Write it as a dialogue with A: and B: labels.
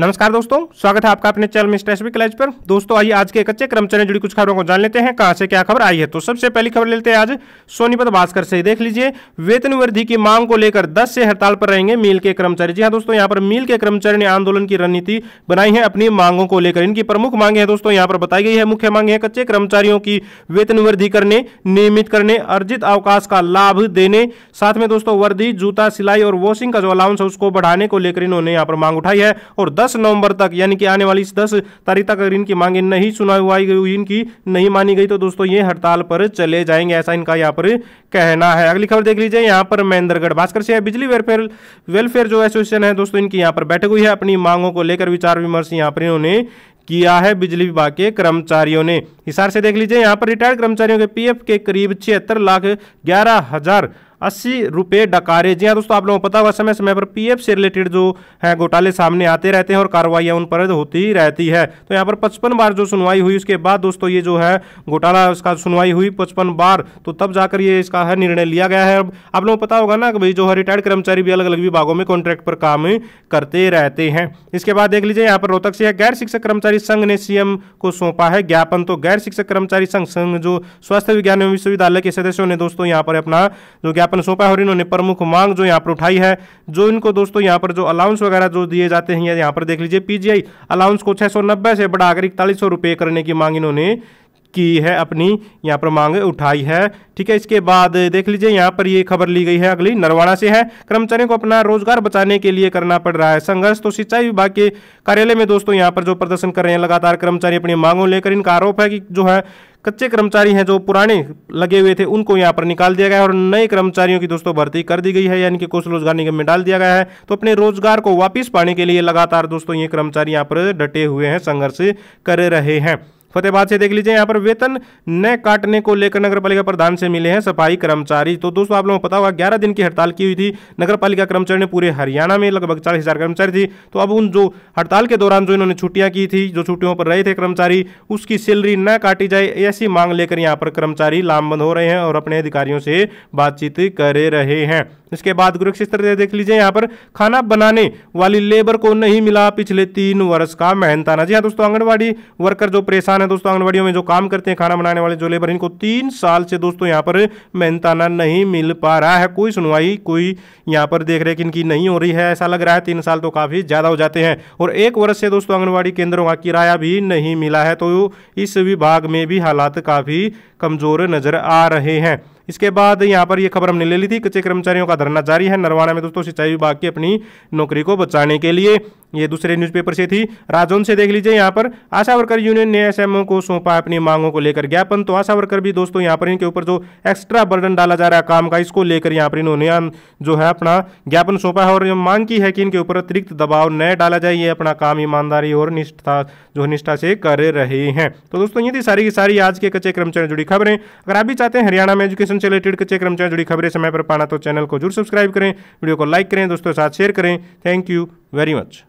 A: नमस्कार दोस्तों स्वागत है आपका अपने चैनल में एस कॉलेज पर दोस्तों आइए आज के कच्चे कर्मचारी जुड़ी कुछ खबरों को जान लेते हैं कहां से क्या खबर आई है तो सबसे पहली खबर लेते हैं आज सोनीपत भास्कर से देख लीजिए वेतन वृद्धि की मांग को लेकर 10 से हड़ताल पर रहेंगे मिल के कर्मचारी जी हाँ दोस्तों यहाँ पर मिल के कर्मचारी ने आंदोलन की रणनीति बनाई है अपनी मांगों को लेकर इनकी प्रमुख मांगे है दोस्तों यहाँ पर बताई गई है मुख्य मांगे है कच्चे कर्मचारियों की वेतन वृद्धि करने नियमित करने अर्जित अवकाश का लाभ देने साथ में दोस्तों वर्दी जूता सिलाई और वॉशिंग का जो अलाउंस है उसको बढ़ाने को लेकर इन्होंने यहाँ पर मांग उठाई है और दस 10 नवंबर तक यानी कि आने वाली इस 10 तारीख तक अगर इनकी मांगे नहीं सुनवाई गई इनकी नहीं मानी गई तो दोस्तों ये हड़ताल पर चले जाएंगे ऐसा इनका यहाँ पर कहना है अगली खबर देख लीजिए यहाँ पर महेंद्रगढ़ भास्कर से बिजली वेलफेयर वेलफेयर जो एसोसिएशन है दोस्तों इनकी यहाँ पर बैठक हुई है अपनी मांगों को लेकर विचार विमर्श यहाँ पर इन्होंने किया है बिजली विभाग के कर्मचारियों ने हिसार से देख लीजिए यहाँ पर रिटायर्ड कर्मचारियों के पीएफ के करीब छिहत्तर लाख ग्यारह हजार अस्सी रुपये डकारे जी हाँ दोस्तों आप लोगों को पता हुआ समय समय पर पीएफ से रिलेटेड जो है घोटाले सामने आते रहते हैं और कार्रवाइयाँ उन पर होती ही रहती है तो यहाँ पर पचपन बार जो सुनवाई हुई उसके बाद दोस्तों ये जो है घोटाला उसका सुनवाई हुई पचपन बार तो तब जाकर ये इसका है निर्णय लिया गया है आप लोगों को पता होगा ना कि भाई जो है रिटायर्ड कर्मचारी भी अलग अलग विभागों में कॉन्ट्रैक्ट पर काम करते रहते हैं इसके बाद देख लीजिए यहाँ पर रोहतक से गैर शिक्षक कर्मचारी संघ ने सीएम को सौंपा है ज्ञापन तो गैर शिक्षक कर्मचारी संघ संघ जो स्वास्थ्य विज्ञान विश्वविद्यालय के सदस्यों ने दोस्तों यहाँ पर अपना जो ज्ञापन ज्ञापन सौंपा है और इन्होंने प्रमुख मांग जो यहाँ पर उठाई है जो इनको दोस्तों यहाँ पर जो अलाउंस वगैरह जो दिए जाते हैं यहाँ पर देख लीजिए पीजीआई अलाउंस को छह से बढ़ाकर इकतालीस सौ करने की मांग इन्होंने की है अपनी यहाँ पर मांग उठाई है ठीक है इसके बाद देख लीजिए यहाँ पर ये खबर ली गई है अगली नरवाड़ा से है कर्मचारियों को अपना रोजगार बचाने के लिए करना पड़ रहा है संघर्ष तो सिंचाई विभाग के कार्यालय में दोस्तों यहाँ पर जो प्रदर्शन कर रहे हैं लगातार कर्मचारी अपनी मांगों लेकर इनका आरोप है कि जो है कच्चे कर्मचारी हैं जो पुराने लगे हुए थे उनको यहाँ पर निकाल दिया गया है और नए कर्मचारियों की दोस्तों भर्ती कर दी गई है यानी कि कौशल रोजगार निगम में डाल दिया गया है तो अपने रोजगार को वापस पाने के लिए लगातार दोस्तों ये कर्मचारी यहाँ पर डटे हुए हैं संघर्ष कर रहे हैं फतेहबाद से देख लीजिए यहाँ पर वेतन न काटने को लेकर नगर पालिका प्रधान से मिले हैं सफाई कर्मचारी तो दोस्तों आप लोगों को पता होगा ग्यारह दिन की हड़ताल की हुई थी नगर पालिका कर्मचारी ने पूरे हरियाणा में लगभग चालीस हज़ार कर्मचारी थी तो अब उन जो हड़ताल के दौरान जो इन्होंने छुट्टियाँ की थी जो छुट्टियों पर रहे थे कर्मचारी उसकी सैलरी न काटी जाए ऐसी मांग लेकर यहाँ पर कर्मचारी लामबंद हो रहे हैं और अपने अधिकारियों से बातचीत कर रहे हैं इसके बाद गुरुक्षेत्र क्षेत्र देख लीजिए यहाँ पर खाना बनाने वाली लेबर को नहीं मिला पिछले तीन वर्ष का मेहनताना जी हाँ दोस्तों आंगनबाड़ी वर्कर जो परेशान है दोस्तों आंगनबाड़ियों में जो काम करते हैं खाना बनाने वाले जो लेबर इनको तीन साल से दोस्तों यहाँ पर मेहनताना नहीं मिल पा रहा है कोई सुनवाई कोई यहाँ पर देख रहे इनकी नहीं हो रही है ऐसा लग रहा है तीन साल तो काफ़ी ज़्यादा हो जाते हैं और एक वर्ष से दोस्तों आंगनबाड़ी केंद्रों का किराया भी नहीं मिला है तो इस विभाग में भी हालात काफ़ी कमज़ोर नज़र आ रहे हैं इसके बाद यहाँ पर यह खबर हमने ले ली थी कच्चे कर्मचारियों का धरना जारी है नरवाना में दोस्तों सिंचाई विभाग की अपनी नौकरी को बचाने के लिए ये दूसरे न्यूज़पेपर से थी राजौन से देख लीजिए यहाँ पर आशा वर्कर यूनियन ने एसएमओ को सौंपा अपनी मांगों को लेकर ज्ञापन तो आशा वर्कर भी दोस्तों यहाँ पर इनके ऊपर जो एक्स्ट्रा बर्डन डाला जा रहा है काम का इसको लेकर यहाँ पर इन्होंने जो है अपना ज्ञापन सौंपा है और मांग की है कि इनके ऊपर अतिरिक्त दबाव न डाला जाए ये अपना काम ईमानदारी और निष्ठा जो निष्ठा से कर रहे हैं तो दोस्तों ये थी सारी की सारी आज के कच्चे क्रमचारी जुड़ी खबरें अगर आप भी चाहते हैं हरियाणा में एजुकेशन से रिलेटेड कच्चे क्रमचारी जुड़ी खबरें समय पर पाना तो चैनल को जरूर सब्सक्राइब करें वीडियो को लाइक करें दोस्तों के साथ शेयर करें थैंक यू वेरी मच